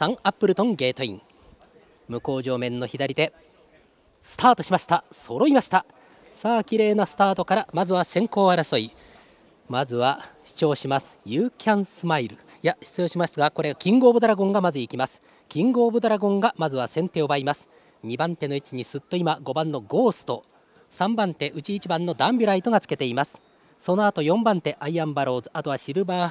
サンアップルトンゲートイン向こう上面の左手スタートしました揃いましたさあ綺麗なスタートからまずは先行争いまずは主張します You can smile いや出場しますがこれキングオブドラゴンがまず行きますキングオブドラゴンがまずは先手を奪います2番手の位置にすっと今5番のゴースト3番手内1番のダンビュライトがつけていますその後4番手アイアンバローズあとはシルバー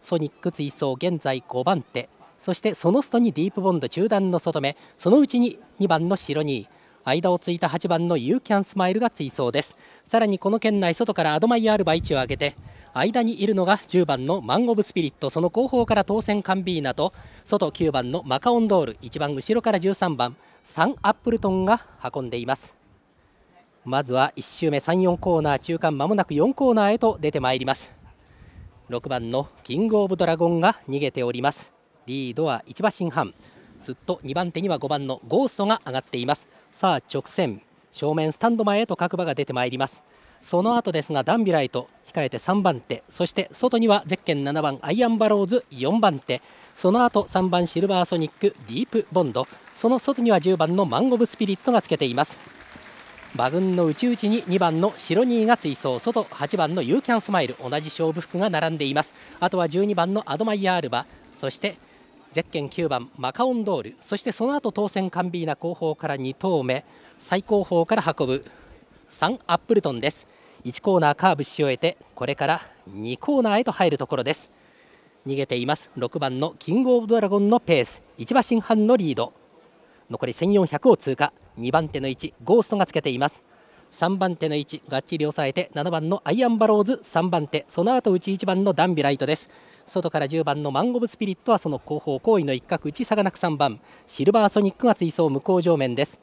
ソニック追走現在5番手そしてその外にディープボンド中段の外目そのうちに2番の白に間をついた8番のユーキャンスマイルが追走ですさらにこの圏内外からアドマイヤールバイチを上げて間にいるのが10番のマン・オブ・スピリットその後方から当選カンビーナと外9番のマカオンドール1番後ろから13番サン・アップルトンが運んでいますまずは1周目34コーナー中間まもなく4コーナーへと出てまいります6番のキング・オブ・ドラゴンが逃げておりますリードは1馬身半ずっと2番手には5番のゴーストが上がっていますさあ直線正面スタンド前へと各馬が出てまいりますその後ですがダンビライト控えて3番手そして外にはゼッケン7番アイアンバローズ4番手その後3番シルバーソニックディープボンドその外には10番のマンゴブスピリットがつけています馬群の内々に2番のシロニーが追走外8番のユーキャンスマイル同じ勝負服が並んでいますあとは12番のアドマイヤールバそしてジャッケン9番マカオンドールそしてその後当選カンビーナ後方から2投目最後方から運ぶ3アップルトンです1コーナーカーブし終えてこれから2コーナーへと入るところです逃げています6番のキングオブドラゴンのペース1馬身半のリード残り1400を通過2番手の位置ゴーストがつけています3番手の位置がっちり抑えて7番のアイアンバローズ3番手その後うち1番のダンビライトです外から10番のマンゴブスピリットはその後方後位の一角内下がなく3番シルバーソニックが追走向こう上面です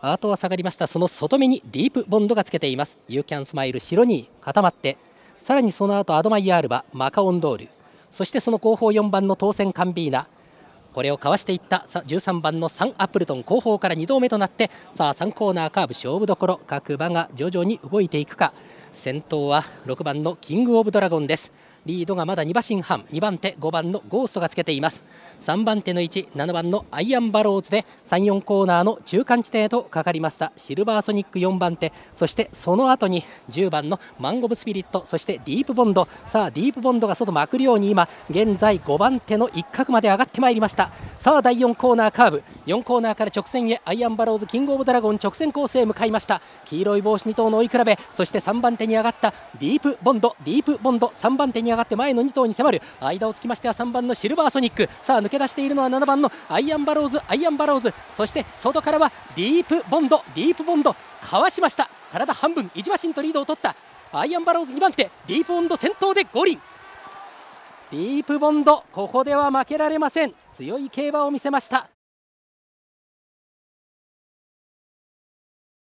あとは下がりましたその外目にディープボンドがつけていますユーキャンスマイル白に固まってさらにその後アドマイヤールバマカオンドールそしてその後方4番の当選カンビーナこれをかわしていった13番のサン・アップルトン後方から2度目となってさあ3コーナーカーブ勝負どころ各馬が徐々に動いていくか先頭は6番のキング・オブ・ドラゴンですリードがまだ2馬身半2番手5番のゴーストがつけています3番手の位置7番のアイアンバローズで34コーナーの中間地点へとかかりましたシルバーソニック4番手そしてその後に10番のマンゴブスピリットそしてディープボンドさあディープボンドが外まくるように今現在5番手の一角まで上がってまいりましたさあ第4コーナーカーブ4コーナーから直線へアイアンバローズキングオブドラゴン直線コースへ向かいました黄色い帽子2頭の追い比べそして3番手に上がったディープボンドディープボンド3番手に上がって前の2頭に迫る間をつきましては3番のシルバーソニックさあ抜け出しているのは7番のアイアンバローズアイアンバローズそして外からはディープボンドディープボンドかわしました体半分1馬身とリードを取ったアイアンバローズ2番手ディープボンド先頭で五輪ディープボンドここでは負けられません強い競馬を見せました